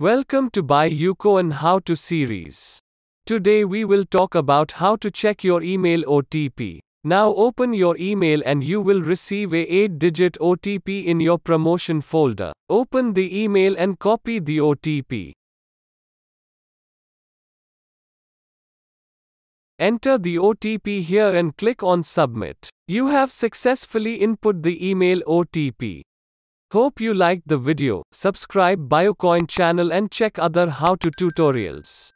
Welcome to Buy Yuko and How to series. Today we will talk about how to check your email OTP. Now open your email and you will receive a 8-digit OTP in your promotion folder. Open the email and copy the OTP. Enter the OTP here and click on Submit. You have successfully input the email OTP. Hope you liked the video, subscribe Biocoin channel and check other how to tutorials.